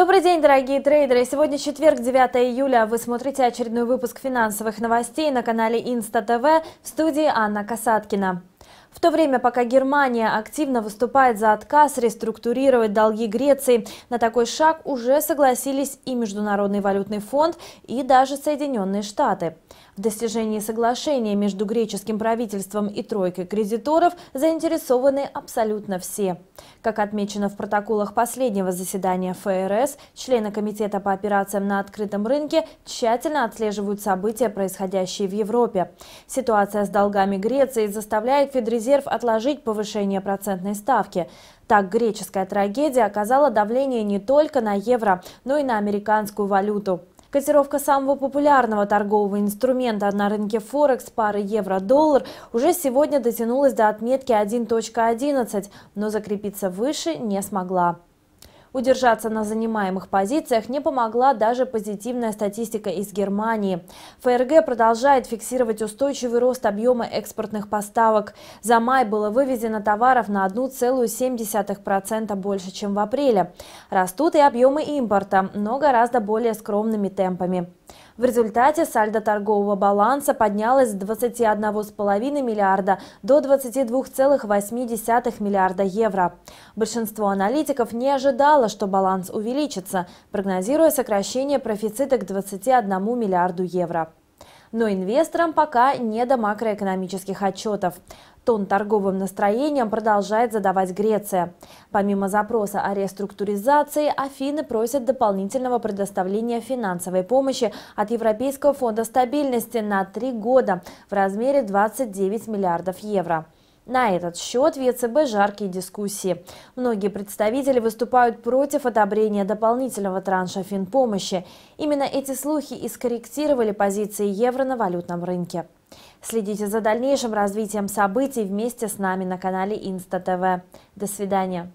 Добрый день, дорогие трейдеры! Сегодня четверг, 9 июля. Вы смотрите очередной выпуск финансовых новостей на канале Инста ТВ в студии Анна Касаткина. В то время, пока Германия активно выступает за отказ реструктурировать долги Греции, на такой шаг уже согласились и Международный валютный фонд, и даже Соединенные Штаты. В достижении соглашения между греческим правительством и тройкой кредиторов заинтересованы абсолютно все. Как отмечено в протоколах последнего заседания ФРС, члены Комитета по операциям на открытом рынке тщательно отслеживают события, происходящие в Европе. Ситуация с долгами Греции заставляет Федрезерв Федрезерв отложить повышение процентной ставки. Так, греческая трагедия оказала давление не только на евро, но и на американскую валюту. Котировка самого популярного торгового инструмента на рынке Форекс пары евро-доллар уже сегодня дотянулась до отметки 1.11, но закрепиться выше не смогла. Удержаться на занимаемых позициях не помогла даже позитивная статистика из Германии. ФРГ продолжает фиксировать устойчивый рост объема экспортных поставок. За май было вывезено товаров на 1,7% больше, чем в апреле. Растут и объемы импорта, но гораздо более скромными темпами. В результате сальдо торгового баланса поднялось с 21,5 миллиарда до 22,8 миллиарда евро. Большинство аналитиков не ожидало, что баланс увеличится, прогнозируя сокращение профицита к 21 миллиарду евро. Но инвесторам пока не до макроэкономических отчетов. Тон торговым настроением продолжает задавать Греция. Помимо запроса о реструктуризации, Афины просят дополнительного предоставления финансовой помощи от Европейского фонда стабильности на три года в размере 29 миллиардов евро. На этот счет в ЕЦБ жаркие дискуссии. Многие представители выступают против одобрения дополнительного транша финпомощи. Именно эти слухи и скорректировали позиции евро на валютном рынке. Следите за дальнейшим развитием событий вместе с нами на канале Инста ТВ. До свидания.